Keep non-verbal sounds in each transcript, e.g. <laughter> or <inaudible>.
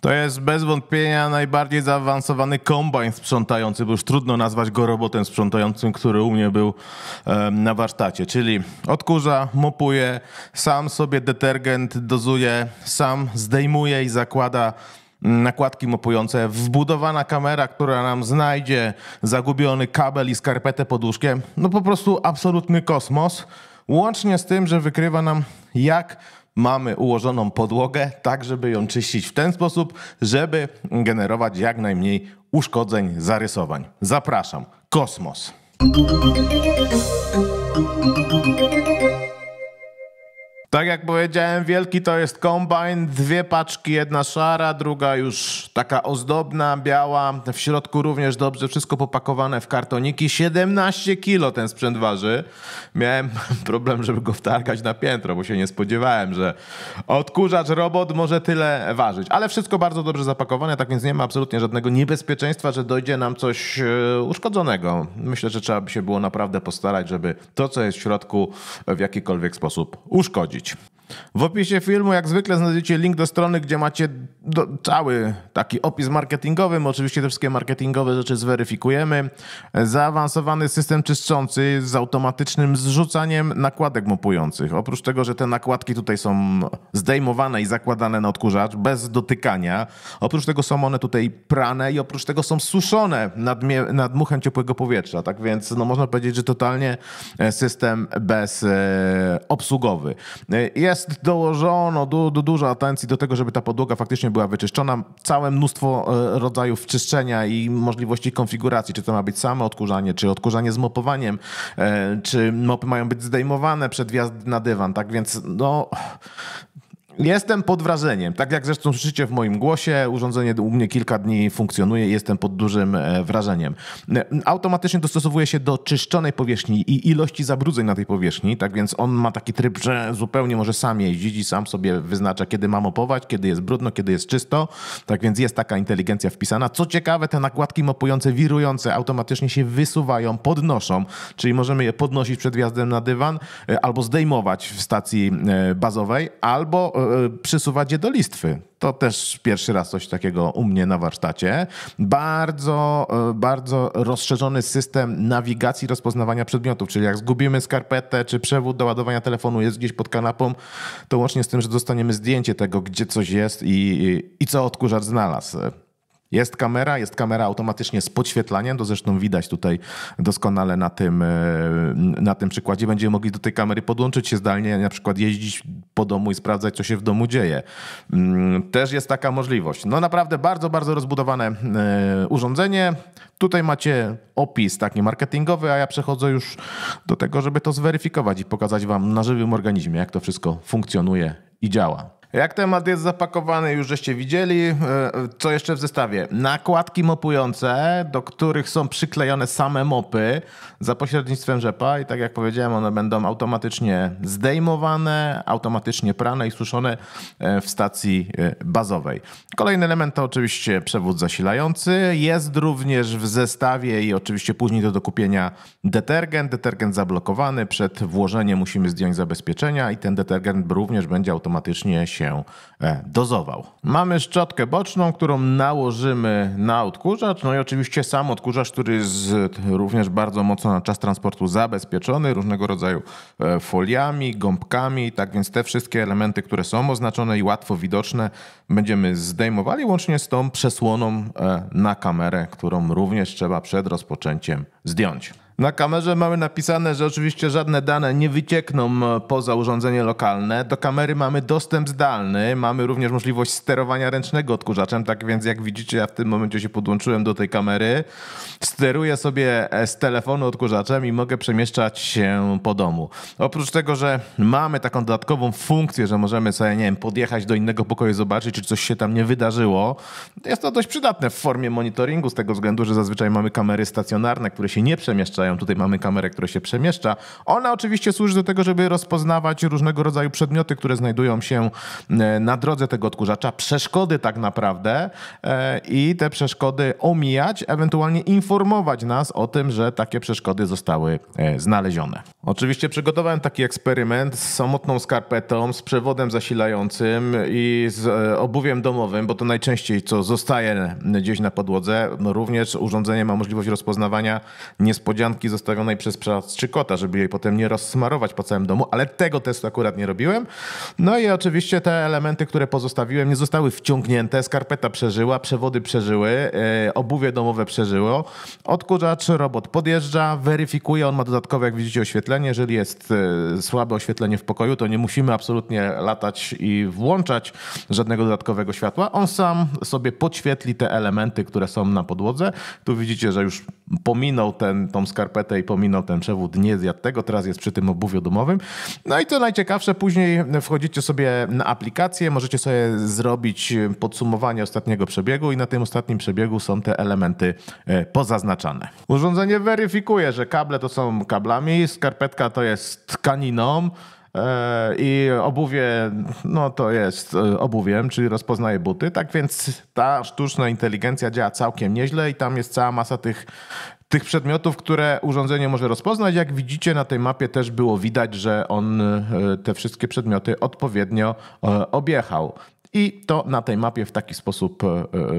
To jest bez wątpienia najbardziej zaawansowany kombajn sprzątający, bo już trudno nazwać go robotem sprzątającym, który u mnie był e, na warsztacie. Czyli odkurza, mopuje, sam sobie detergent dozuje, sam zdejmuje i zakłada mm, nakładki mopujące, wbudowana kamera, która nam znajdzie zagubiony kabel i skarpetę pod łóżkiem. No po prostu absolutny kosmos. Łącznie z tym, że wykrywa nam, jak mamy ułożoną podłogę, tak żeby ją czyścić w ten sposób, żeby generować jak najmniej uszkodzeń, zarysowań. Zapraszam. Kosmos. Tak jak powiedziałem, wielki to jest kombajn, dwie paczki, jedna szara, druga już taka ozdobna, biała, w środku również dobrze, wszystko popakowane w kartoniki, 17 kilo ten sprzęt waży. Miałem <laughs> problem, żeby go wtargać na piętro, bo się nie spodziewałem, że odkurzacz, robot może tyle ważyć, ale wszystko bardzo dobrze zapakowane, tak więc nie ma absolutnie żadnego niebezpieczeństwa, że dojdzie nam coś e, uszkodzonego. Myślę, że trzeba by się było naprawdę postarać, żeby to, co jest w środku w jakikolwiek sposób uszkodzić. Родич. W opisie filmu, jak zwykle, znajdziecie link do strony, gdzie macie do, cały taki opis marketingowy. My oczywiście te wszystkie marketingowe rzeczy zweryfikujemy. Zaawansowany system czyszczący z automatycznym zrzucaniem nakładek mopujących. Oprócz tego, że te nakładki tutaj są zdejmowane i zakładane na odkurzacz bez dotykania. Oprócz tego są one tutaj prane i oprócz tego są suszone nad, nad muchem ciepłego powietrza. Tak więc no, można powiedzieć, że totalnie e, system bezobsługowy e, e, Jest dołożono du, du, dużo atencji do tego, żeby ta podłoga faktycznie była wyczyszczona. Całe mnóstwo e, rodzajów czyszczenia i możliwości konfiguracji, czy to ma być same odkurzanie, czy odkurzanie z mopowaniem, e, czy mopy mają być zdejmowane przed wjazd na dywan, tak więc no Jestem pod wrażeniem. Tak jak zresztą słyszycie w moim głosie, urządzenie u mnie kilka dni funkcjonuje, jestem pod dużym e, wrażeniem. E, automatycznie dostosowuje się do czyszczonej powierzchni i ilości zabrudzeń na tej powierzchni, tak więc on ma taki tryb, że zupełnie może sam jeździć i sam sobie wyznacza, kiedy ma mopować, kiedy jest brudno, kiedy jest czysto. Tak więc jest taka inteligencja wpisana. Co ciekawe, te nakładki mopujące, wirujące automatycznie się wysuwają, podnoszą, czyli możemy je podnosić przed wjazdem na dywan e, albo zdejmować w stacji bazowej, albo E, przysuwać je do listwy. To też pierwszy raz coś takiego u mnie na warsztacie. Bardzo, e, bardzo rozszerzony system nawigacji rozpoznawania przedmiotów, czyli jak zgubimy skarpetę czy przewód do ładowania telefonu jest gdzieś pod kanapą, to łącznie z tym, że dostaniemy zdjęcie tego, gdzie coś jest i, i, i co odkurzacz znalazł. Jest kamera, jest kamera automatycznie z podświetlaniem, to zresztą widać tutaj doskonale na tym, e, na tym przykładzie. Będziemy mogli do tej kamery podłączyć się zdalnie, na przykład jeździć po domu i sprawdzać, co się w domu dzieje. Mm, też jest taka możliwość. No naprawdę bardzo, bardzo rozbudowane e, urządzenie. Tutaj macie opis taki marketingowy, a ja przechodzę już do tego, żeby to zweryfikować i pokazać Wam na żywym organizmie, jak to wszystko funkcjonuje i działa. Jak temat jest zapakowany, już żeście widzieli. E, co jeszcze w zestawie? Nakładki mopujące, do których są przyklejone same mopy za pośrednictwem rzepa i tak jak powiedziałem, one będą automatycznie zdejmowane, automatycznie prane i suszone e, w stacji e, bazowej. Kolejny element to oczywiście przewód zasilający. Jest również w zestawie i oczywiście później do dokupienia detergent. Detergent zablokowany. Przed włożeniem musimy zdjąć zabezpieczenia i ten detergent również będzie automatycznie się się e, dozował. Mamy szczotkę boczną, którą nałożymy na odkurzacz, no i oczywiście sam odkurzacz, który jest również bardzo mocno na czas transportu zabezpieczony różnego rodzaju e, foliami, gąbkami, tak więc te wszystkie elementy, które są oznaczone i łatwo widoczne, będziemy zdejmowali łącznie z tą przesłoną e, na kamerę, którą również trzeba przed rozpoczęciem zdjąć. Na kamerze mamy napisane, że oczywiście żadne dane nie wyciekną e, poza urządzenie lokalne. Do kamery mamy dostęp zdalny, mamy również możliwość sterowania ręcznego odkurzaczem, tak więc jak widzicie, ja w tym momencie się podłączyłem do tej kamery, steruję sobie e, z telefonu odkurzaczem i mogę przemieszczać się po domu. Oprócz tego, że mamy taką dodatkową funkcję, że możemy sobie, nie wiem, podjechać do innego pokoju, zobaczyć, czy coś się tam nie wydarzyło, jest to dość przydatne w formie monitoringu z tego względu, że zazwyczaj mamy kamery stacjonarne, które się nie przemieszczają Tutaj mamy kamerę, która się przemieszcza. Ona oczywiście służy do tego, żeby rozpoznawać różnego rodzaju przedmioty, które znajdują się e, na drodze tego odkurzacza, przeszkody tak naprawdę e, i te przeszkody omijać, ewentualnie informować nas o tym, że takie przeszkody zostały e, znalezione. Oczywiście przygotowałem taki eksperyment z samotną skarpetą, z przewodem zasilającym i z obuwiem domowym, bo to najczęściej co zostaje gdzieś na podłodze. Również urządzenie ma możliwość rozpoznawania niespodzianek zostawionej przez Przastrzykota, żeby jej potem nie rozsmarować po całym domu, ale tego testu akurat nie robiłem. No i oczywiście te elementy, które pozostawiłem, nie zostały wciągnięte. Skarpeta przeżyła, przewody przeżyły, yy, obuwie domowe przeżyło. Odkurzacz, robot podjeżdża, weryfikuje, on ma dodatkowe, jak widzicie, oświetlenie. Jeżeli jest yy, słabe oświetlenie w pokoju, to nie musimy absolutnie latać i włączać żadnego dodatkowego światła. On sam sobie podświetli te elementy, które są na podłodze. Tu widzicie, że już pominął ten, tą skarpetę skarpetę i pominął ten przewód, nie zjadł tego, teraz jest przy tym obuwiu domowym. No i co najciekawsze, później wchodzicie sobie na aplikację, możecie sobie zrobić podsumowanie ostatniego przebiegu i na tym ostatnim przebiegu są te elementy e, pozaznaczane. Urządzenie weryfikuje, że kable to są kablami, skarpetka to jest tkaniną, E, i obuwie, no to jest e, obuwiem, czyli rozpoznaje buty. Tak więc ta sztuczna inteligencja działa całkiem nieźle i tam jest cała masa tych, tych przedmiotów, które urządzenie może rozpoznać. Jak widzicie na tej mapie też było widać, że on e, te wszystkie przedmioty odpowiednio objechał. I to na tej mapie w taki sposób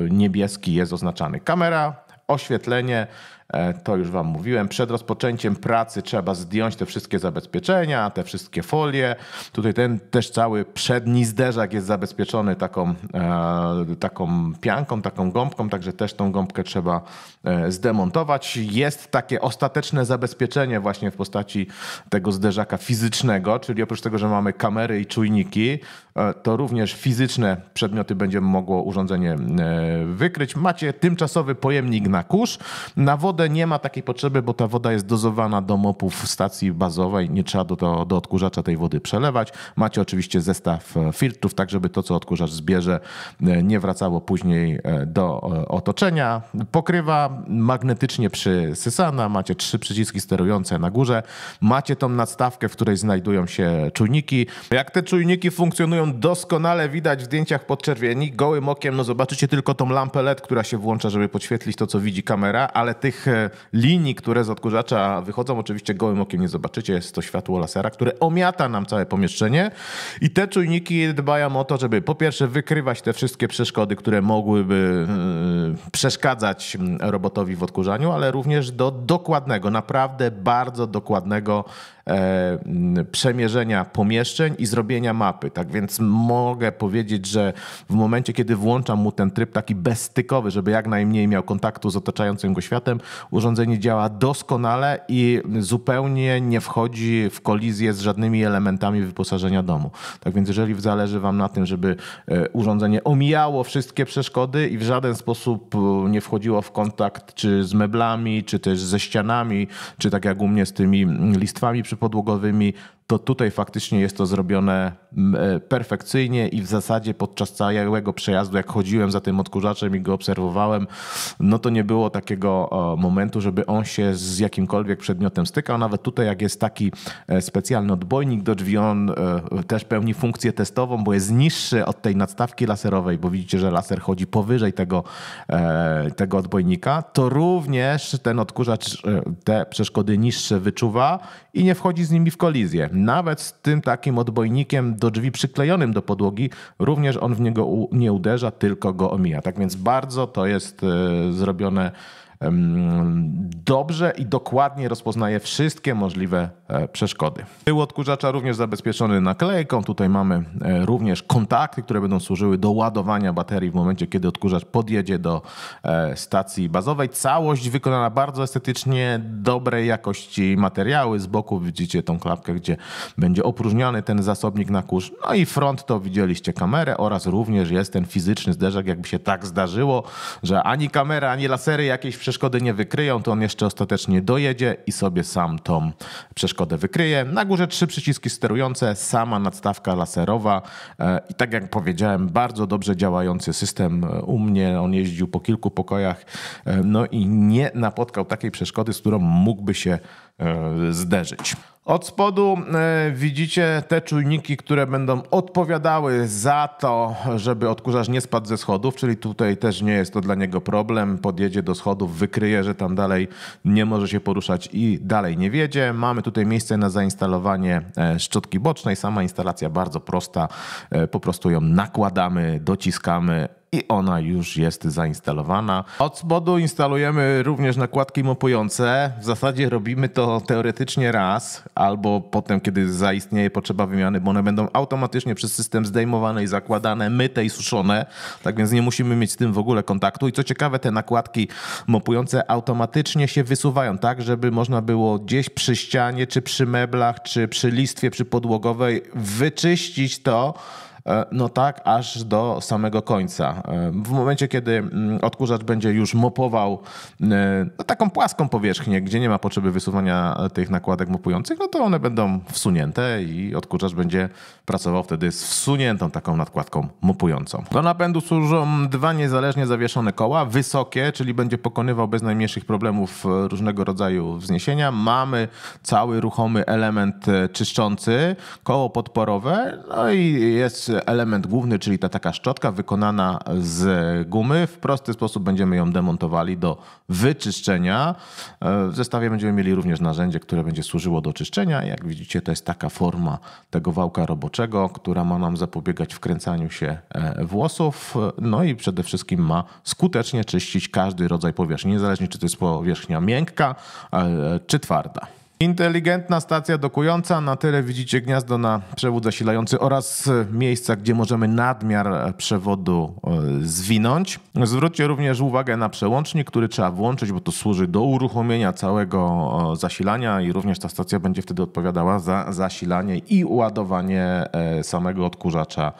niebieski jest oznaczany. Kamera, oświetlenie, E, to już Wam mówiłem. Przed rozpoczęciem pracy trzeba zdjąć te wszystkie zabezpieczenia, te wszystkie folie. Tutaj ten też cały przedni zderzak jest zabezpieczony taką, e, taką pianką, taką gąbką, także też tą gąbkę trzeba e, zdemontować. Jest takie ostateczne zabezpieczenie właśnie w postaci tego zderzaka fizycznego, czyli oprócz tego, że mamy kamery i czujniki, to również fizyczne przedmioty będzie mogło urządzenie wykryć. Macie tymczasowy pojemnik na kurz, na wodę nie ma takiej potrzeby, bo ta woda jest dozowana do mopów stacji bazowej, nie trzeba do, do, do odkurzacza tej wody przelewać. Macie oczywiście zestaw e, filtrów, tak żeby to, co odkurzacz zbierze, e, nie wracało później e, do otoczenia. Pokrywa magnetycznie przysysana, macie trzy przyciski sterujące na górze, macie tą nadstawkę, w której znajdują się czujniki. Jak te czujniki funkcjonują doskonale widać w zdjęciach podczerwieni, gołym okiem no zobaczycie tylko tą lampę LED, która się włącza, żeby podświetlić to, co widzi kamera, ale tych E, linii, które z odkurzacza wychodzą, oczywiście gołym okiem nie zobaczycie, jest to światło lasera, które omiata nam całe pomieszczenie i te czujniki dbają o to, żeby po pierwsze wykrywać te wszystkie przeszkody, które mogłyby e, przeszkadzać robotowi w odkurzaniu, ale również do dokładnego, naprawdę bardzo dokładnego E, przemierzenia pomieszczeń i zrobienia mapy. Tak więc mogę powiedzieć, że w momencie, kiedy włączam mu ten tryb taki bezstykowy, żeby jak najmniej miał kontaktu z otaczającym go światem, urządzenie działa doskonale i zupełnie nie wchodzi w kolizję z żadnymi elementami wyposażenia domu. Tak więc jeżeli zależy Wam na tym, żeby e, urządzenie omijało wszystkie przeszkody i w żaden sposób e, nie wchodziło w kontakt czy z meblami, czy też ze ścianami, czy tak jak u mnie z tymi mm, listwami przy podłogowymi to tutaj faktycznie jest to zrobione e, perfekcyjnie i w zasadzie podczas całego przejazdu, jak chodziłem za tym odkurzaczem i go obserwowałem, no to nie było takiego momentu, żeby on się z jakimkolwiek przedmiotem stykał. Nawet tutaj, jak jest taki e, specjalny odbojnik do drzwi, on e, też pełni funkcję testową, bo jest niższy od tej nadstawki laserowej, bo widzicie, że laser chodzi powyżej tego, tego odbojnika, to również ten odkurzacz te przeszkody niższe wyczuwa i nie wchodzi z nimi w kolizję. Nawet z tym takim odbojnikiem do drzwi przyklejonym do podłogi, również on w niego nie uderza, tylko go omija. Tak więc bardzo to jest e, zrobione dobrze i dokładnie rozpoznaje wszystkie możliwe e, przeszkody. Tył odkurzacza również zabezpieczony naklejką. Tutaj mamy e, również kontakty, które będą służyły do ładowania baterii w momencie, kiedy odkurzacz podjedzie do e, stacji bazowej. Całość wykonana bardzo estetycznie, dobrej jakości materiały. Z boku widzicie tą klapkę, gdzie będzie opróżniany ten zasobnik na kurz. No i front to widzieliście kamerę oraz również jest ten fizyczny zderzak, jakby się tak zdarzyło, że ani kamera, ani lasery jakieś przeszkody nie wykryją, to on jeszcze ostatecznie dojedzie i sobie sam tą przeszkodę wykryje. Na górze trzy przyciski sterujące, sama nadstawka laserowa e, i tak jak powiedziałem, bardzo dobrze działający system e, u mnie. On jeździł po kilku pokojach e, no i nie napotkał takiej przeszkody, z którą mógłby się E, zderzyć. Od spodu e, widzicie te czujniki, które będą odpowiadały za to, żeby odkurzacz nie spadł ze schodów, czyli tutaj też nie jest to dla niego problem. Podjedzie do schodów, wykryje, że tam dalej nie może się poruszać i dalej nie wiedzie. Mamy tutaj miejsce na zainstalowanie e, szczotki bocznej. Sama instalacja bardzo prosta. Po prostu ją nakładamy, dociskamy, i ona już jest zainstalowana. Od spodu instalujemy również nakładki mopujące. W zasadzie robimy to teoretycznie raz, albo potem, kiedy zaistnieje potrzeba wymiany, bo one będą automatycznie przez system zdejmowane i zakładane, myte i suszone, tak więc nie musimy mieć z tym w ogóle kontaktu. I co ciekawe, te nakładki mopujące automatycznie się wysuwają, tak żeby można było gdzieś przy ścianie, czy przy meblach, czy przy listwie, przy podłogowej wyczyścić to, E, no tak aż do samego końca. E, w momencie, kiedy mm, odkurzacz będzie już mopował e, no, taką płaską powierzchnię, gdzie nie ma potrzeby wysuwania tych nakładek mopujących, no to one będą wsunięte i odkurzacz będzie pracował wtedy z wsuniętą taką nakładką mopującą. Do napędu służą dwa niezależnie zawieszone koła, wysokie, czyli będzie pokonywał bez najmniejszych problemów różnego rodzaju wzniesienia. Mamy cały ruchomy element czyszczący, koło podporowe, no i jest element główny, czyli ta taka szczotka wykonana z gumy. W prosty sposób będziemy ją demontowali do wyczyszczenia. E, w zestawie będziemy mieli również narzędzie, które będzie służyło do czyszczenia. Jak widzicie, to jest taka forma tego wałka roboczego, która ma nam zapobiegać wkręcaniu się e, włosów. No i przede wszystkim ma skutecznie czyścić każdy rodzaj powierzchni, niezależnie czy to jest powierzchnia miękka e, czy twarda. Inteligentna stacja dokująca, na tyle widzicie gniazdo na przewód zasilający oraz e, miejsca, gdzie możemy nadmiar przewodu e, zwinąć. Zwróćcie również uwagę na przełącznik, który trzeba włączyć, bo to służy do uruchomienia całego zasilania i również ta stacja będzie wtedy odpowiadała za zasilanie i ładowanie e, samego odkurzacza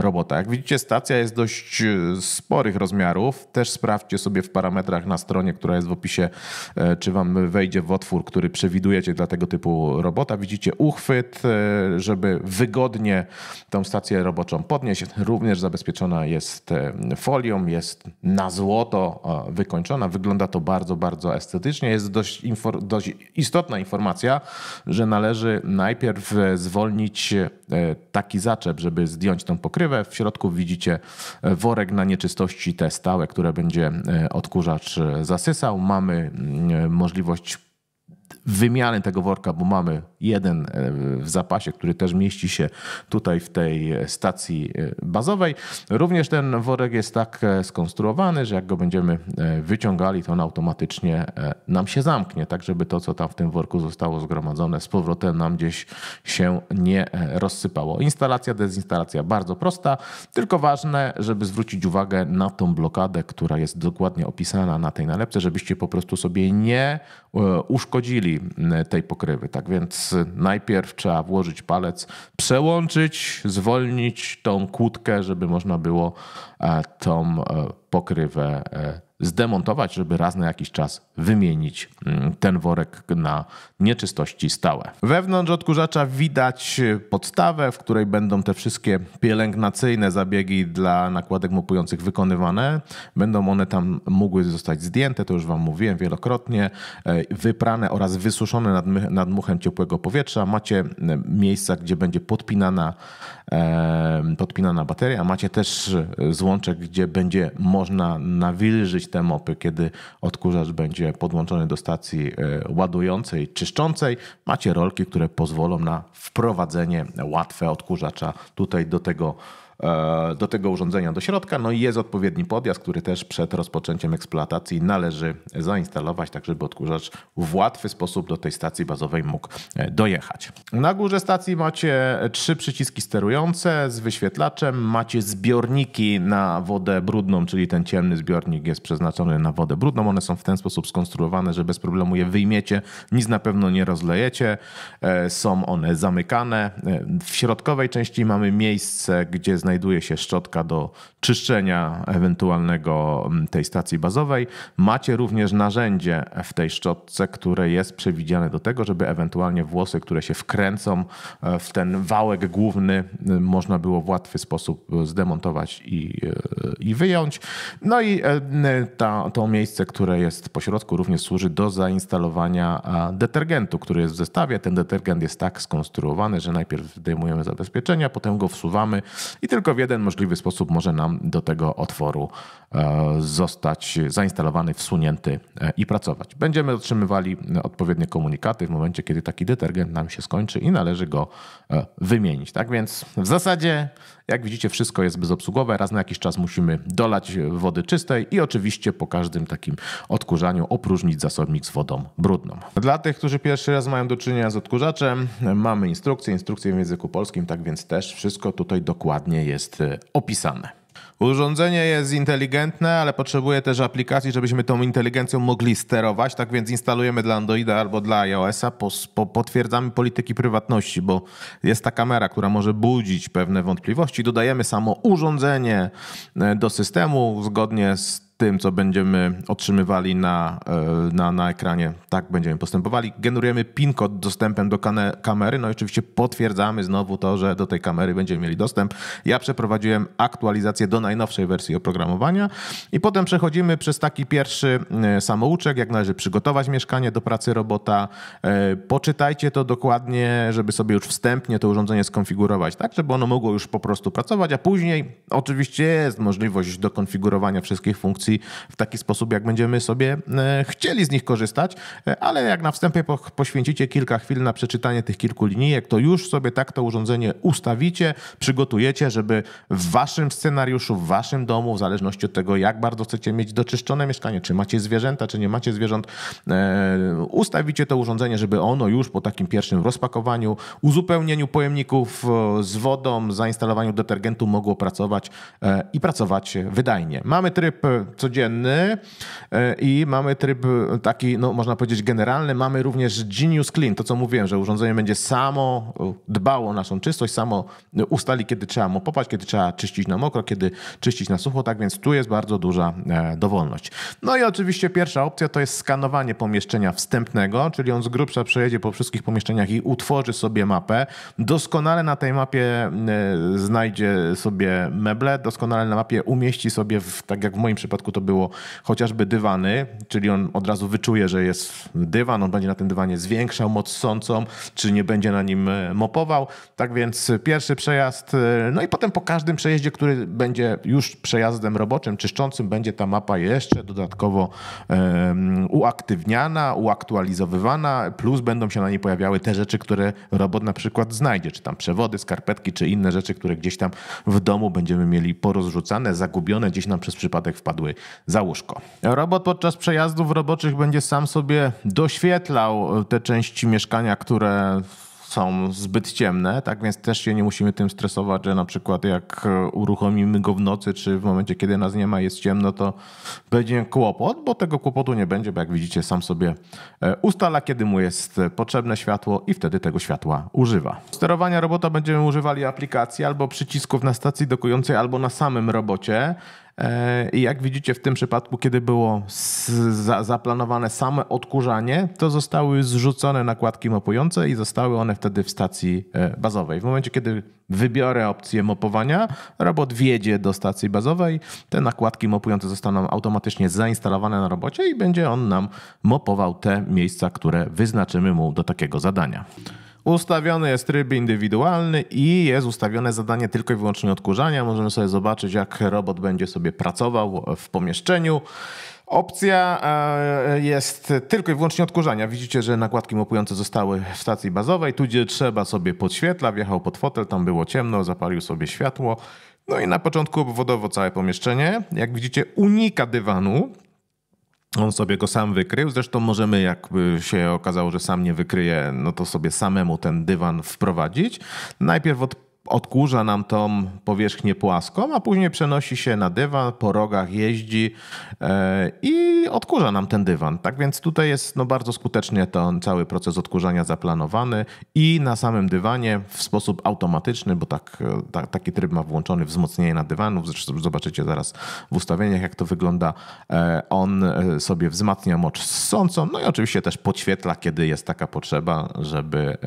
robota. Jak widzicie, stacja jest dość sporych rozmiarów. Też sprawdźcie sobie w parametrach na stronie, która jest w opisie, czy wam wejdzie w otwór, który przewiduje widujecie dla tego typu robota, widzicie uchwyt, e, żeby wygodnie tą stację roboczą podnieść. Również zabezpieczona jest e, folią, jest na złoto e, wykończona. Wygląda to bardzo, bardzo estetycznie. Jest dość, dość istotna informacja, że należy najpierw zwolnić taki zaczep, żeby zdjąć tą pokrywę. W środku widzicie worek na nieczystości te stałe, które będzie odkurzacz zasysał. Mamy mm, możliwość wymiany tego worka, bo mamy jeden e, w zapasie, który też mieści się tutaj w tej e, stacji e, bazowej. Również ten worek jest tak skonstruowany, że jak go będziemy wyciągali, to on automatycznie nam się zamknie, tak żeby to, co tam w tym worku zostało zgromadzone, z powrotem nam gdzieś się nie rozsypało. Instalacja, dezinstalacja bardzo prosta, tylko ważne, żeby zwrócić uwagę na tą blokadę, która jest dokładnie opisana na tej nalepce, żebyście po prostu sobie nie uszkodzili Y, tej, pokrywy. Tak więc najpierw trzeba włożyć palec, przełączyć, zwolnić tą kłódkę, żeby można było e, tą e, pokrywę e, zdemontować, żeby raz na jakiś czas wymienić mm, ten worek na nieczystości stałe. Wewnątrz odkurzacza widać podstawę, w której będą te wszystkie pielęgnacyjne zabiegi dla nakładek mopujących wykonywane. Będą one tam mogły zostać zdjęte, to już Wam mówiłem wielokrotnie, e, wyprane oraz wysuszone nad, nad muchem ciepłego powietrza. Macie e, miejsca, gdzie będzie podpinana, e, podpinana bateria. Macie też złączek, gdzie będzie można nawilżyć te mopy, kiedy odkurzacz będzie podłączony do stacji e, ładującej, czyszczącej. Macie rolki, które pozwolą na wprowadzenie łatwe odkurzacza tutaj do tego E, do tego urządzenia do środka. No i jest odpowiedni podjazd, który też przed rozpoczęciem eksploatacji należy zainstalować, tak żeby odkurzacz w łatwy sposób do tej stacji bazowej mógł e, dojechać. Na górze stacji macie trzy przyciski sterujące z wyświetlaczem, macie zbiorniki na wodę brudną, czyli ten ciemny zbiornik jest przeznaczony na wodę brudną. One są w ten sposób skonstruowane, że bez problemu je wyjmiecie, nic na pewno nie rozlejecie. E, są one zamykane. W środkowej części mamy miejsce, gdzie znajduje się szczotka do czyszczenia ewentualnego mm, tej stacji bazowej. Macie również narzędzie w tej szczotce, które jest przewidziane do tego, żeby ewentualnie włosy, które się wkręcą e, w ten wałek główny, e, można było w łatwy sposób e, zdemontować i, i wyjąć. No i ta, to miejsce, które jest pośrodku, również służy do zainstalowania detergentu, który jest w zestawie. Ten detergent jest tak skonstruowany, że najpierw zdejmujemy zabezpieczenia, potem go wsuwamy i tylko w jeden możliwy sposób może nam do tego otworu e, zostać zainstalowany, wsunięty e, i pracować. Będziemy otrzymywali e, odpowiednie komunikaty w momencie, kiedy taki detergent nam się skończy i należy go wymienić. Tak więc w zasadzie, jak widzicie, wszystko jest bezobsługowe. Raz na jakiś czas musimy dolać wody czystej i oczywiście po każdym takim odkurzaniu opróżnić zasobnik z wodą brudną. Dla tych, którzy pierwszy raz mają do czynienia z odkurzaczem, mamy instrukcję, instrukcję w języku polskim, tak więc też wszystko tutaj dokładnie jest e, opisane. Urządzenie jest inteligentne, ale potrzebuje też aplikacji, żebyśmy tą inteligencją mogli sterować. Tak więc instalujemy dla Androida albo dla iOS-a, po, po, potwierdzamy polityki prywatności, bo jest ta kamera, która może budzić pewne wątpliwości. Dodajemy samo urządzenie e, do systemu zgodnie z tym, co będziemy otrzymywali na, e, na, na ekranie. Tak będziemy postępowali. Generujemy PIN kod dostępem do kamery. No i oczywiście potwierdzamy znowu to, że do tej kamery będziemy mieli dostęp. Ja przeprowadziłem aktualizację do najnowszej wersji oprogramowania i potem przechodzimy przez taki pierwszy e, samouczek, jak należy przygotować mieszkanie do pracy robota. E, poczytajcie to dokładnie, żeby sobie już wstępnie to urządzenie skonfigurować, tak żeby ono mogło już po prostu pracować, a później oczywiście jest możliwość dokonfigurowania wszystkich funkcji w taki sposób, jak będziemy sobie e, chcieli z nich korzystać, e, ale jak na wstępie poświęcicie kilka chwil na przeczytanie tych kilku linijek, to już sobie tak to urządzenie ustawicie, przygotujecie, żeby w waszym scenariuszu, w waszym domu, w zależności od tego, jak bardzo chcecie mieć doczyszczone mieszkanie, czy macie zwierzęta, czy nie macie zwierząt, e, ustawicie to urządzenie, żeby ono już po takim pierwszym rozpakowaniu, uzupełnieniu pojemników z wodą, zainstalowaniu detergentu mogło pracować i pracować wydajnie. Mamy tryb codzienny e, i mamy tryb taki, no, można powiedzieć, generalny. Mamy również Genius Clean, to co mówiłem, że urządzenie będzie samo dbało o naszą czystość, samo ustali, kiedy trzeba popaść kiedy trzeba czyścić na mokro, kiedy czyścić na sucho, tak więc tu jest bardzo duża e, dowolność. No i oczywiście pierwsza opcja to jest skanowanie pomieszczenia wstępnego, czyli on z grubsza przejedzie po wszystkich pomieszczeniach i utworzy sobie mapę. Doskonale na tej mapie e, znajdzie sobie meble, doskonale na mapie umieści sobie, w, tak jak w moim przypadku, to było chociażby dywany, czyli on od razu wyczuje, że jest dywan, on będzie na tym dywanie zwiększał moc sącą, czy nie będzie na nim e, mopował. Tak więc pierwszy przejazd, e, no i potem po każdym przejeździe, który będzie już przejazdem roboczym, czyszczącym, będzie ta mapa jeszcze dodatkowo um, uaktywniana, uaktualizowywana, plus będą się na niej pojawiały te rzeczy, które robot na przykład znajdzie, czy tam przewody, skarpetki, czy inne rzeczy, które gdzieś tam w domu będziemy mieli porozrzucane, zagubione, gdzieś nam przez przypadek wpadły za łóżko. Robot podczas przejazdów roboczych będzie sam sobie doświetlał te części mieszkania, które są zbyt ciemne, tak więc też się nie musimy tym stresować, że na przykład jak e, uruchomimy go w nocy, czy w momencie, kiedy nas nie ma, jest ciemno, to będzie kłopot, bo tego kłopotu nie będzie, bo jak widzicie, sam sobie e, ustala, kiedy mu jest potrzebne światło i wtedy tego światła używa. Sterowania robota będziemy używali aplikacji albo przycisków na stacji dokującej, albo na samym robocie. E, I jak widzicie w tym przypadku, kiedy było zaplanowane same odkurzanie, to zostały zrzucone nakładki mopujące i zostały one wtedy w stacji e, bazowej. W momencie, kiedy wybiorę opcję mopowania, robot wjedzie do stacji bazowej, te nakładki mopujące zostaną automatycznie zainstalowane na robocie i będzie on nam mopował te miejsca, które wyznaczymy mu do takiego zadania. Ustawiony jest tryb indywidualny i jest ustawione zadanie tylko i wyłącznie odkurzania. Możemy sobie zobaczyć, jak robot będzie sobie pracował w pomieszczeniu. Opcja e, jest tylko i wyłącznie odkurzania. Widzicie, że nakładki mopujące zostały w stacji bazowej. Tu, gdzie trzeba, sobie podświetla. Wjechał pod fotel, tam było ciemno, zapalił sobie światło. No i na początku obwodowo całe pomieszczenie. Jak widzicie, unika dywanu, on sobie go sam wykrył. Zresztą możemy, jakby się okazało, że sam nie wykryje, no to sobie samemu ten dywan wprowadzić. Najpierw od odkurza nam tą powierzchnię płaską, a później przenosi się na dywan, po rogach jeździ e, i odkurza nam ten dywan. Tak więc tutaj jest no, bardzo skutecznie ten cały proces odkurzania zaplanowany i na samym dywanie w sposób automatyczny, bo tak, e, taki tryb ma włączony wzmocnienie na dywanów, zresztą zobaczycie zaraz w ustawieniach jak to wygląda, e, on sobie wzmacnia mocz sącą, no i oczywiście też podświetla, kiedy jest taka potrzeba, żeby,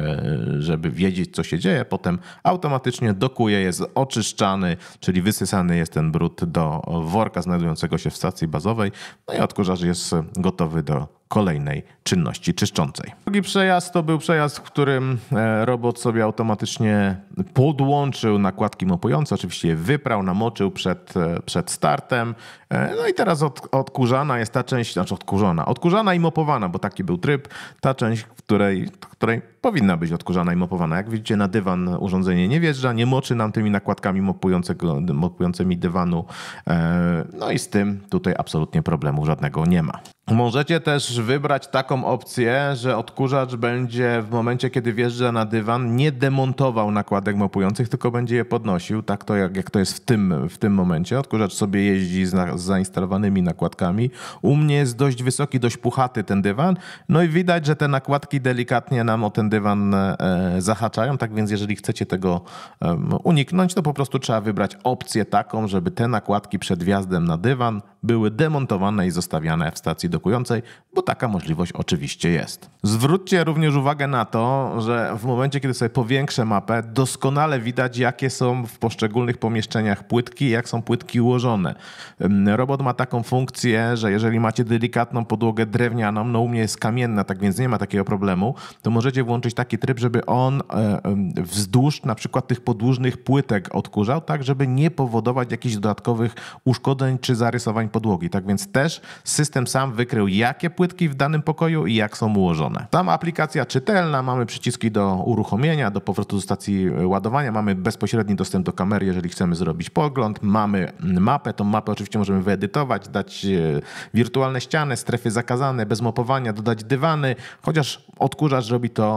żeby wiedzieć co się dzieje, potem automatycznie automatycznie dokuje, jest oczyszczany, czyli wysysany jest ten brud do worka znajdującego się w stacji bazowej, no i odkurzacz jest gotowy do kolejnej czynności czyszczącej. Drugi przejazd to był przejazd, w którym e, robot sobie automatycznie podłączył nakładki mopujące, oczywiście je wyprał, namoczył przed, e, przed startem. E, no i teraz od, odkurzana jest ta część, znaczy odkurzona, odkurzana i mopowana, bo taki był tryb, ta część, której, której powinna być odkurzana i mopowana. Jak widzicie, na dywan urządzenie nie wjeżdża, nie moczy nam tymi nakładkami mopującymi dywanu. No i z tym tutaj absolutnie problemu żadnego nie ma. Możecie też wybrać taką opcję, że odkurzacz będzie w momencie, kiedy wjeżdża na dywan, nie demontował nakładek mopujących, tylko będzie je podnosił, tak to jak, jak to jest w tym, w tym momencie. Odkurzacz sobie jeździ z, na, z zainstalowanymi nakładkami. U mnie jest dość wysoki, dość puchaty ten dywan, no i widać, że te nakładki delikatnie nam o ten dywan e, zahaczają, tak więc jeżeli chcecie tego e, uniknąć, to po prostu trzeba wybrać opcję taką, żeby te nakładki przed wjazdem na dywan były demontowane i zostawiane w stacji do bo taka możliwość oczywiście jest. Zwróćcie również uwagę na to, że w momencie, kiedy sobie powiększę mapę, doskonale widać, jakie są w poszczególnych pomieszczeniach płytki, jak są płytki ułożone. Robot ma taką funkcję, że jeżeli macie delikatną podłogę drewnianą, no u mnie jest kamienna, tak więc nie ma takiego problemu, to możecie włączyć taki tryb, żeby on e, wzdłuż na przykład tych podłużnych płytek odkurzał, tak żeby nie powodować jakichś dodatkowych uszkodzeń czy zarysowań podłogi. Tak więc też system sam wykrył wykrył, jakie płytki w danym pokoju i jak są ułożone. Tam aplikacja czytelna, mamy przyciski do uruchomienia, do powrotu do stacji e, ładowania, mamy bezpośredni dostęp do kamery, jeżeli chcemy zrobić pogląd, mamy mapę, tą mapę oczywiście możemy wyedytować, dać e, wirtualne ściany, strefy zakazane, bez mapowania, dodać dywany, chociaż odkurzacz robi to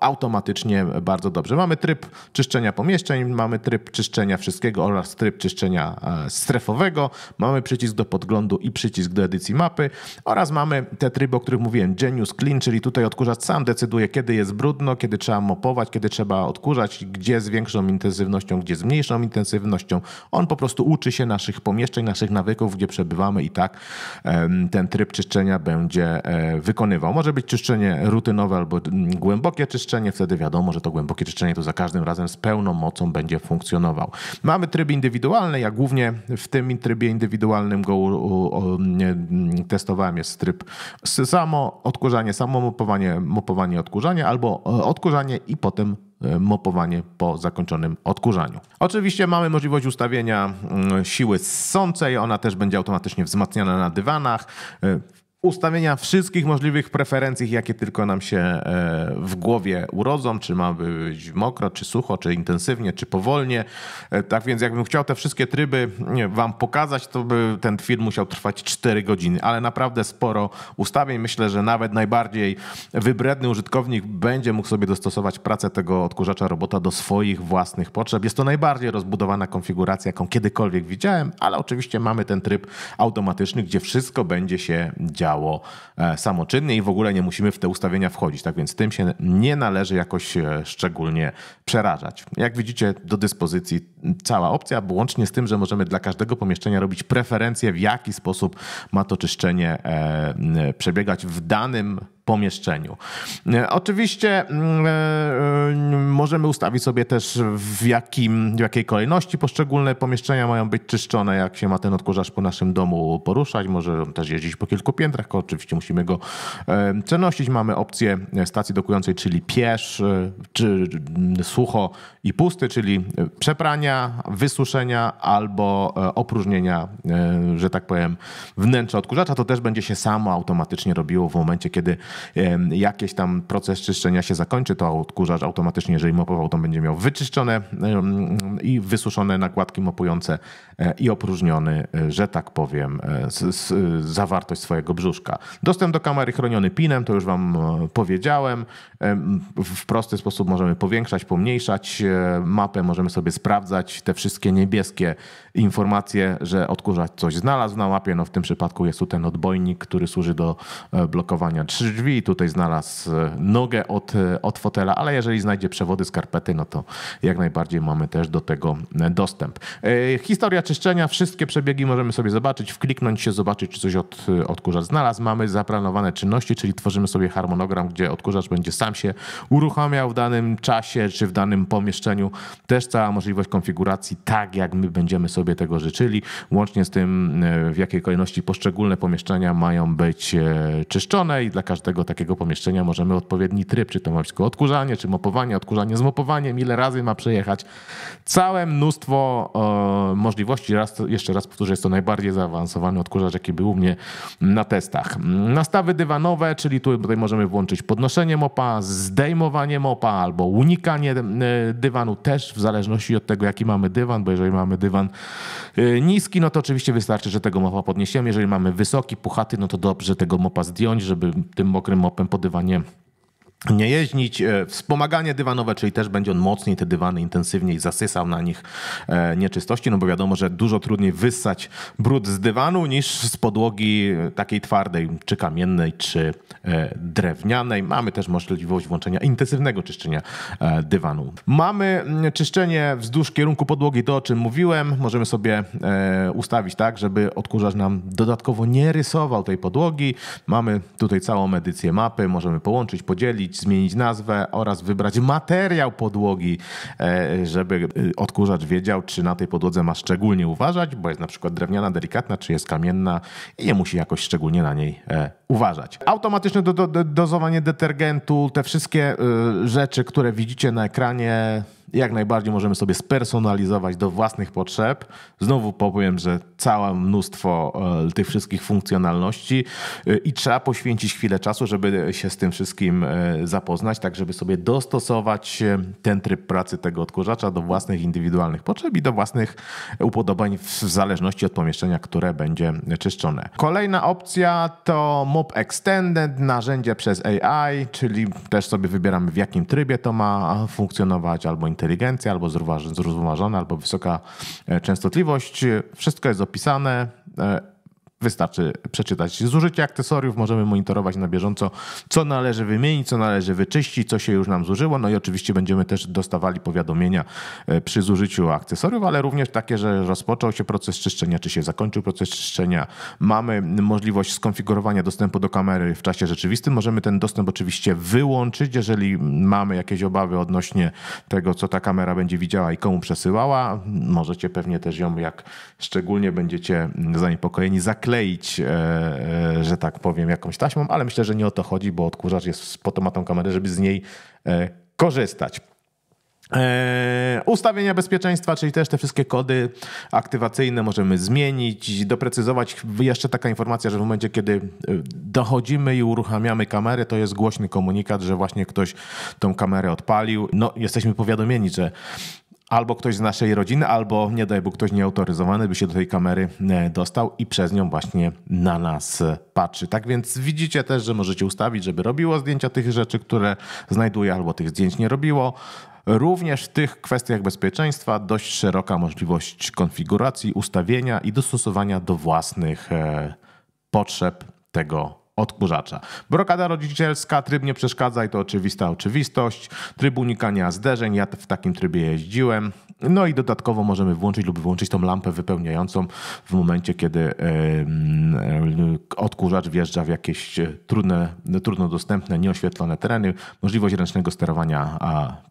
automatycznie bardzo dobrze. Mamy tryb czyszczenia pomieszczeń, mamy tryb czyszczenia wszystkiego oraz tryb czyszczenia e, strefowego, mamy przycisk do podglądu i przycisk do edycji mapy. Oraz mamy te tryby, o których mówiłem, genius clean, czyli tutaj odkurzacz sam decyduje, kiedy jest brudno, kiedy trzeba mopować, kiedy trzeba odkurzać, gdzie z większą intensywnością, gdzie z mniejszą intensywnością. On po prostu uczy się naszych pomieszczeń, naszych nawyków, gdzie przebywamy i tak ten tryb czyszczenia będzie e, wykonywał. Może być czyszczenie rutynowe albo mm, głębokie czyszczenie, wtedy wiadomo, że to głębokie czyszczenie to za każdym razem z pełną mocą będzie funkcjonował. Mamy tryby indywidualne, ja głównie w tym trybie indywidualnym go mm, testowałem testowałem, jest tryb samo odkurzanie, samo mopowanie, mopowanie, odkurzanie albo e, odkurzanie i potem e, mopowanie po zakończonym odkurzaniu. Oczywiście mamy możliwość ustawienia mm, siły ssącej, ona też będzie automatycznie wzmacniana na dywanach. E, ustawienia wszystkich możliwych preferencji, jakie tylko nam się e, w głowie urodzą, czy ma być mokro, czy sucho, czy intensywnie, czy powolnie. E, tak więc jakbym chciał te wszystkie tryby wam pokazać, to by ten film musiał trwać 4 godziny, ale naprawdę sporo ustawień. Myślę, że nawet najbardziej wybredny użytkownik będzie mógł sobie dostosować pracę tego odkurzacza robota do swoich własnych potrzeb. Jest to najbardziej rozbudowana konfiguracja, jaką kiedykolwiek widziałem, ale oczywiście mamy ten tryb automatyczny, gdzie wszystko będzie się działo działo e, samoczynnie i w ogóle nie musimy w te ustawienia wchodzić. Tak więc tym się nie należy jakoś e, szczególnie przerażać. Jak widzicie, do dyspozycji cała opcja, łącznie z tym, że możemy dla każdego pomieszczenia robić preferencje, w jaki sposób ma to czyszczenie e, przebiegać w danym pomieszczeniu. E, oczywiście mm, e, e, możemy ustawić sobie też w, jakim, w jakiej kolejności poszczególne pomieszczenia mają być czyszczone, jak się ma ten odkurzacz po naszym domu poruszać, może też jeździć po kilku piętrach, oczywiście musimy go przenosić. Mamy opcję stacji dokującej, czyli piesz, czy sucho i pusty, czyli przeprania, wysuszenia albo opróżnienia, że tak powiem, wnętrza odkurzacza. To też będzie się samo automatycznie robiło w momencie, kiedy jakieś tam proces czyszczenia się zakończy, to odkurzacz automatycznie, jeżeli mopował, to będzie miał wyczyszczone i wysuszone nakładki mopujące e, i opróżniony, e, że tak powiem, z, e, z, zawartość swojego brzuszka. Dostęp do kamery chroniony pinem, to już Wam powiedziałem. W prosty sposób możemy powiększać, pomniejszać mapę, możemy sobie sprawdzać te wszystkie niebieskie informacje, że odkurzacz coś znalazł na mapie. No w tym przypadku jest tu ten odbojnik, który służy do blokowania drzwi drzwi, tutaj znalazł e, nogę od, e, od fotela, ale jeżeli znajdzie przewody, skarpety, no to jak najbardziej mamy też do tego e, dostęp. Historia czyszczenia, wszystkie przebiegi możemy sobie zobaczyć, wkliknąć się, zobaczyć, czy coś od, odkurzacz znalazł. Mamy zaplanowane czynności, czyli tworzymy sobie harmonogram, gdzie odkurzacz będzie sam się uruchamiał w danym czasie czy w danym pomieszczeniu. Też cała możliwość konfiguracji tak, jak my będziemy sobie tego życzyli, łącznie z tym, w jakiej kolejności poszczególne pomieszczenia mają być czyszczone i dla każdego tego takiego pomieszczenia możemy odpowiedni tryb, czy to ma być odkurzanie, czy mopowanie, odkurzanie z mopowaniem, ile razy ma przejechać. Całe mnóstwo e, możliwości. Raz, jeszcze raz powtórzę, jest to najbardziej zaawansowany odkurzacz, jaki był u mnie na testach. Nastawy dywanowe, czyli tutaj możemy włączyć podnoszenie mopa, zdejmowanie mopa albo unikanie e, dywanu też w zależności od tego, jaki mamy dywan, bo jeżeli mamy dywan e, niski, no to oczywiście wystarczy, że tego mopa podniesiemy. Jeżeli mamy wysoki, puchaty, no to dobrze tego mopa zdjąć, żeby tym mokrym mopem podywanie nie jeździć. E, wspomaganie dywanowe, czyli też będzie on mocniej te dywany intensywniej zasysał na nich e, nieczystości, no bo wiadomo, że dużo trudniej wyssać brud z dywanu niż z podłogi e, takiej twardej, czy kamiennej, czy drewnianej. Mamy też możliwość włączenia intensywnego czyszczenia dywanu. Mamy mm, czyszczenie wzdłuż kierunku podłogi, to o czym mówiłem. Możemy sobie ustawić tak, żeby odkurzacz nam dodatkowo nie rysował tej podłogi. Mamy tutaj całą edycję mapy, możemy połączyć, podzielić, wybić, zmienić nazwę oraz wybrać materiał podłogi, e, żeby e, odkurzacz wiedział, czy na tej podłodze ma szczególnie uważać, bo jest na przykład drewniana, delikatna, czy jest kamienna i nie musi jakoś szczególnie na niej e, uważać. Automatyczne do, do dozowanie detergentu, te wszystkie rzeczy, które widzicie na ekranie, jak najbardziej możemy sobie spersonalizować do własnych potrzeb. Znowu powiem, że całe mnóstwo e, tych wszystkich funkcjonalności e, i trzeba poświęcić chwilę czasu, żeby się z tym wszystkim e, zapoznać, tak żeby sobie dostosować ten tryb pracy tego odkurzacza do własnych indywidualnych potrzeb i do własnych upodobań w zależności od pomieszczenia, które będzie czyszczone. Kolejna opcja to Mob Extended, narzędzie przez AI, czyli też sobie wybieramy w jakim trybie to ma funkcjonować albo inteligencja, albo zrównoważona, albo wysoka e, częstotliwość. Wszystko jest opisane e, Wystarczy przeczytać zużycie akcesoriów, możemy monitorować na bieżąco, co należy wymienić, co należy wyczyścić, co się już nam zużyło. No i oczywiście będziemy też dostawali powiadomienia e, przy zużyciu akcesoriów, ale również takie, że rozpoczął się proces czyszczenia, czy się zakończył proces czyszczenia. Mamy możliwość skonfigurowania dostępu do kamery w czasie rzeczywistym. Możemy ten dostęp oczywiście wyłączyć, jeżeli mamy jakieś obawy odnośnie tego, co ta kamera będzie widziała i komu przesyłała. Możecie pewnie też ją, jak szczególnie będziecie zaniepokojeni, zaklinać przykleić, e, e, że tak powiem, jakąś taśmą, ale myślę, że nie o to chodzi, bo odkurzacz jest po to ma tą kamerę, żeby z niej e, korzystać. ustawienia bezpieczeństwa, czyli też te wszystkie kody aktywacyjne możemy zmienić, doprecyzować. Jeszcze taka informacja, że w momencie, kiedy dochodzimy i uruchamiamy kamerę, to jest głośny komunikat, że właśnie ktoś tą kamerę odpalił. No, jesteśmy powiadomieni, że albo ktoś z naszej rodziny, albo nie daj Bóg, ktoś nieautoryzowany by się do tej kamery e, dostał i przez nią właśnie na nas e, patrzy. Tak więc widzicie też, że możecie ustawić, żeby robiło zdjęcia tych rzeczy, które znajduje, albo tych zdjęć nie robiło. Również w tych kwestiach bezpieczeństwa dość szeroka możliwość konfiguracji, ustawienia i dostosowania do własnych e, potrzeb tego odkurzacza. Brokada rodzicielska, tryb nie przeszkadza i to oczywista oczywistość. Tryb unikania zderzeń, ja w takim trybie jeździłem. No i dodatkowo możemy włączyć lub wyłączyć tą lampę wypełniającą w momencie, kiedy odkurzacz wjeżdża w jakieś e, trudne, trudno dostępne, nieoświetlone tereny, możliwość ręcznego sterowania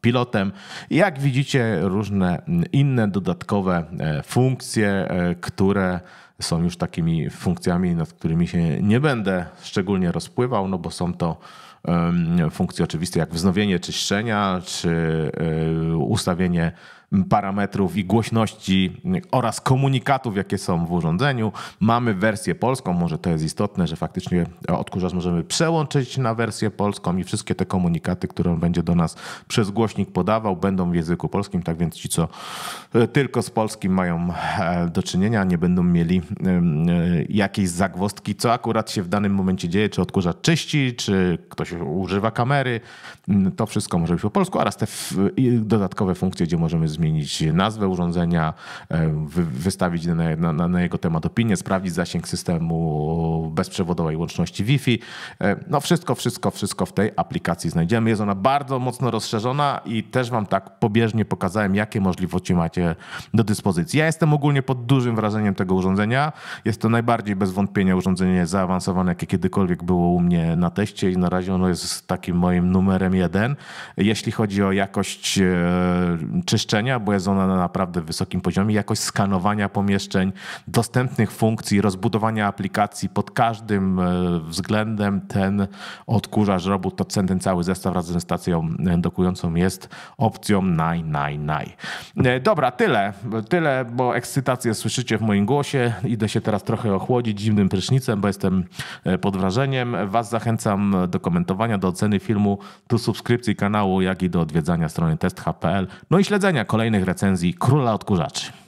pilotem. Jak widzicie, różne inne dodatkowe e, funkcje, e, które są już takimi funkcjami, nad którymi się nie będę szczególnie rozpływał, no bo są to funkcje oczywiste jak wznowienie czyszczenia, czy ustawienie parametrów i głośności oraz komunikatów, jakie są w urządzeniu. Mamy wersję polską, może to jest istotne, że faktycznie odkurzacz możemy przełączyć na wersję polską i wszystkie te komunikaty, które on będzie do nas przez głośnik podawał, będą w języku polskim, tak więc ci, co e, tylko z polskim mają e, do czynienia, nie będą mieli e, jakiejś zagwostki, co akurat się w danym momencie dzieje, czy odkurzacz czyści, czy ktoś używa kamery, mm, to wszystko może być po polsku oraz te dodatkowe funkcje, gdzie możemy zmienić zmienić nazwę urządzenia, e, wystawić na, na, na jego temat opinię, sprawdzić zasięg systemu bezprzewodowej łączności Wi-Fi. E, no wszystko, wszystko, wszystko w tej aplikacji znajdziemy. Jest ona bardzo mocno rozszerzona i też Wam tak pobieżnie pokazałem, jakie możliwości macie do dyspozycji. Ja jestem ogólnie pod dużym wrażeniem tego urządzenia. Jest to najbardziej bez wątpienia urządzenie zaawansowane, jakie kiedykolwiek było u mnie na teście i na razie ono jest takim moim numerem jeden. Jeśli chodzi o jakość e, czyszczenia, bo jest ona na naprawdę wysokim poziomie, jakość skanowania pomieszczeń, dostępnych funkcji, rozbudowania aplikacji pod każdym e, względem ten odkurzacz robót, to ten cały zestaw razem z stacją e, dokującą jest opcją naj, naj, naj. E, dobra, tyle, tyle, bo ekscytację słyszycie w moim głosie. Idę się teraz trochę ochłodzić zimnym prysznicem, bo jestem pod wrażeniem. Was zachęcam do komentowania, do oceny filmu, do subskrypcji kanału, jak i do odwiedzania strony test.pl. No i śledzenia kolejnych kolejnych recenzji Króla Odkurzaczy.